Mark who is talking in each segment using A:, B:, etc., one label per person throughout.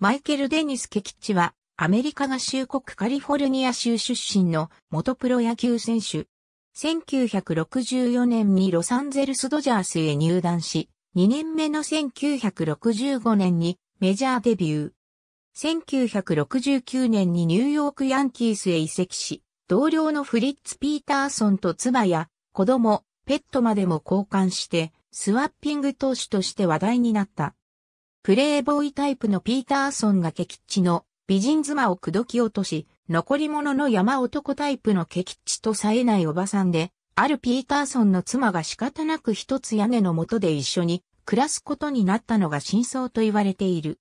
A: マイケル・デニス・ケキッチは、アメリカ合衆国カリフォルニア州出身の元プロ野球選手。1964年にロサンゼルス・ドジャースへ入団し、2年目の1965年にメジャーデビュー。1969年にニューヨーク・ヤンキースへ移籍し、同僚のフリッツ・ピーターソンと妻や子供、ペットまでも交換して、スワッピング投手として話題になった。プレイボーイタイプのピーターソンがケキッチの美人妻を口説き落とし、残り物の山男タイプのケキッチと冴えないおばさんで、あるピーターソンの妻が仕方なく一つ屋根の下で一緒に暮らすことになったのが真相と言われている。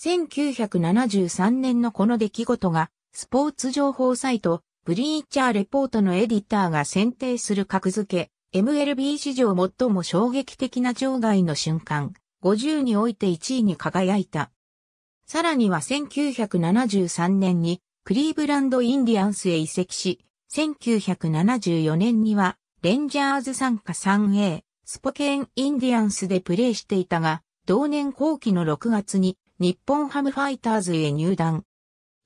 A: 1973年のこの出来事が、スポーツ情報サイト、ブリーチャーレポートのエディターが選定する格付け、MLB 史上最も衝撃的な場外の瞬間50において1位に輝いた。さらには1973年にクリーブランドインディアンスへ移籍し、1974年にはレンジャーズ参加 3A スポケンインディアンスでプレーしていたが、同年後期の6月に日本ハムファイターズへ入団。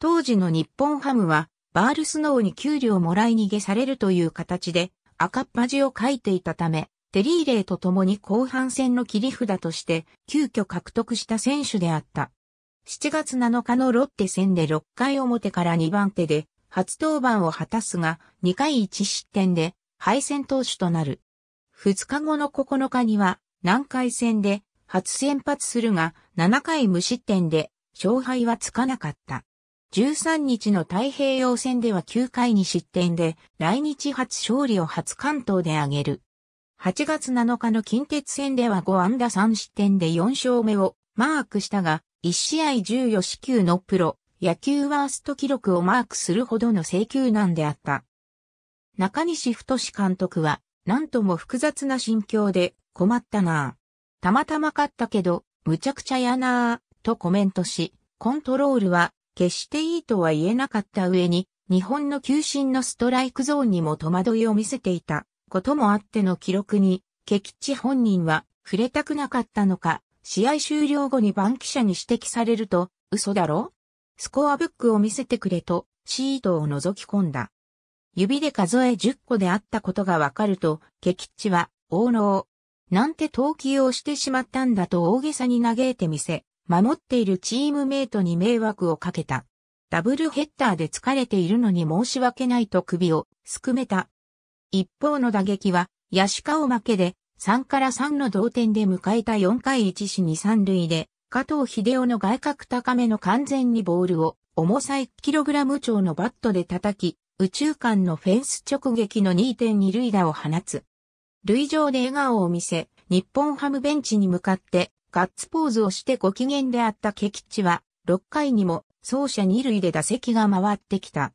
A: 当時の日本ハムはバールスノーに給料もらい逃げされるという形で赤っ恥を書いていたため、テリーレイと共に後半戦の切り札として急遽獲得した選手であった。7月7日のロッテ戦で6回表から2番手で初登板を果たすが2回1失点で敗戦投手となる。2日後の9日には南海戦で初先発するが7回無失点で勝敗はつかなかった。13日の太平洋戦では9回に失点で来日初勝利を初関東で挙げる。8月7日の近鉄戦では5安打3失点で4勝目をマークしたが、1試合14支球のプロ、野球ワースト記録をマークするほどの請求難であった。中西太監督は、なんとも複雑な心境で困ったなぁ。たまたま勝ったけど、むちゃくちゃやなぁ、とコメントし、コントロールは決していいとは言えなかった上に、日本の球審のストライクゾーンにも戸惑いを見せていた。こともあっての記録に、ケキッチ本人は触れたくなかったのか、試合終了後に番記者に指摘されると、嘘だろスコアブックを見せてくれと、シートを覗き込んだ。指で数え10個であったことがわかると、ケキッチは、王能。なんて投球をしてしまったんだと大げさに嘆いてみせ、守っているチームメイトに迷惑をかけた。ダブルヘッダーで疲れているのに申し訳ないと首をすくめた一方の打撃は、ヤシカを負けで、3から3の同点で迎えた4回1死2三塁で、加藤秀夫の外角高めの完全にボールを、重さ 1kg 超のバットで叩き、宇宙間のフェンス直撃の2.2塁打を放つ。塁上で笑顔を見せ、日本ハムベンチに向かって、ガッツポーズをしてご機嫌であったケキッチは、6回にも、走者2塁で打席が回ってきた。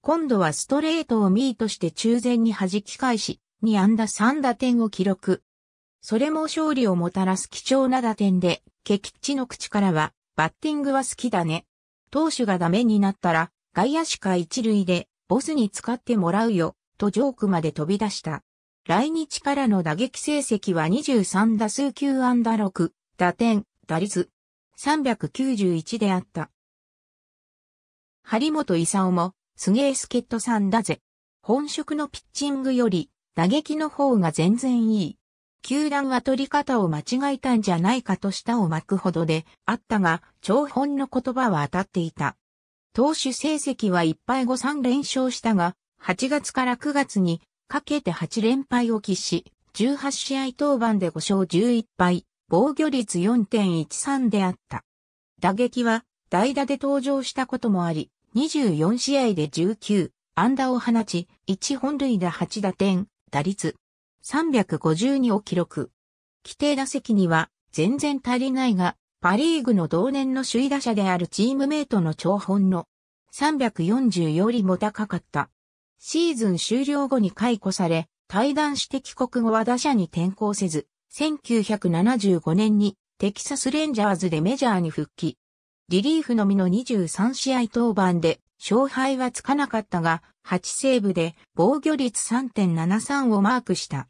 A: 今度はストレートをミートして中前に弾き返し、2安打3打点を記録。それも勝利をもたらす貴重な打点で、ケキッチの口からは、バッティングは好きだね。投手がダメになったら、外野しか一塁で、ボスに使ってもらうよ、とジョークまで飛び出した。来日からの打撃成績は23打数9安打6、打点、打率、391であった。張本勲も、すげえスケットさんだぜ。本職のピッチングより打撃の方が全然いい。球団は取り方を間違えたんじゃないかと舌を巻くほどであったが、長本の言葉は当たっていた。投手成績は1敗後3連勝したが、8月から9月にかけて8連敗を喫し、18試合登板で5勝11敗、防御率4.13であった。打撃は代打で登場したこともあり、24試合で19安打を放ち、1本塁打8打点、打率352を記録。規定打席には全然足りないが、パリーグの同年の首位打者であるチームメイトの長本の340よりも高かった。シーズン終了後に解雇され、対談して帰国後は打者に転向せず、1975年にテキサスレンジャーズでメジャーに復帰。リリーフのみの23試合登板で勝敗はつかなかったが、8セーブで防御率3.73をマークした。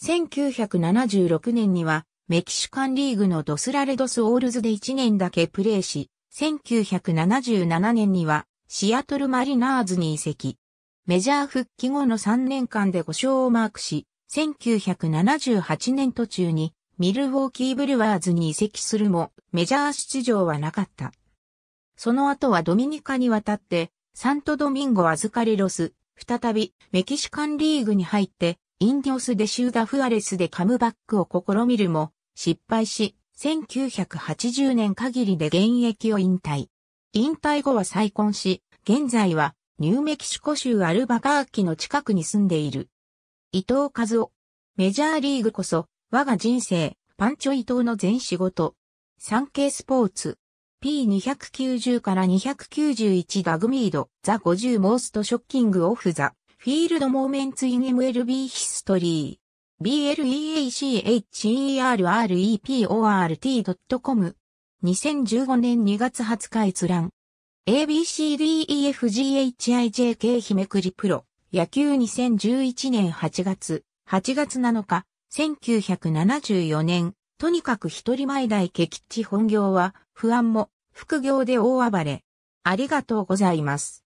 A: 1976年にはメキシカンリーグのドスラレドスオールズで1年だけプレーし、1977年にはシアトルマリナーズに移籍。メジャー復帰後の3年間で5勝をマークし、1978年途中にミルウォーキーブルワーズに移籍するも、メジャー出場はなかった。その後はドミニカに渡って、サントドミンゴアズカロス、再びメキシカンリーグに入って、インディオス・デシューダ・フアレスでカムバックを試みるも、失敗し、1980年限りで現役を引退。引退後は再婚し、現在はニューメキシコ州アルバカーキの近くに住んでいる。伊藤和夫。メジャーリーグこそ我が人生、パンチョ伊藤の全仕事。ケイスポーツ。P290 から291ダグミード、ザ50モーストショッキングオフザ、フィールドモーメンツイン MLB ヒストリー。bleachherreport.com 2015年2月20日閲覧。ABCDEFGHIJK 姫くりプロ、野球2011年8月、8月7日、1974年、とにかく一人前大ケキッチ本業は不安も副業で大暴れ。ありがとうございます。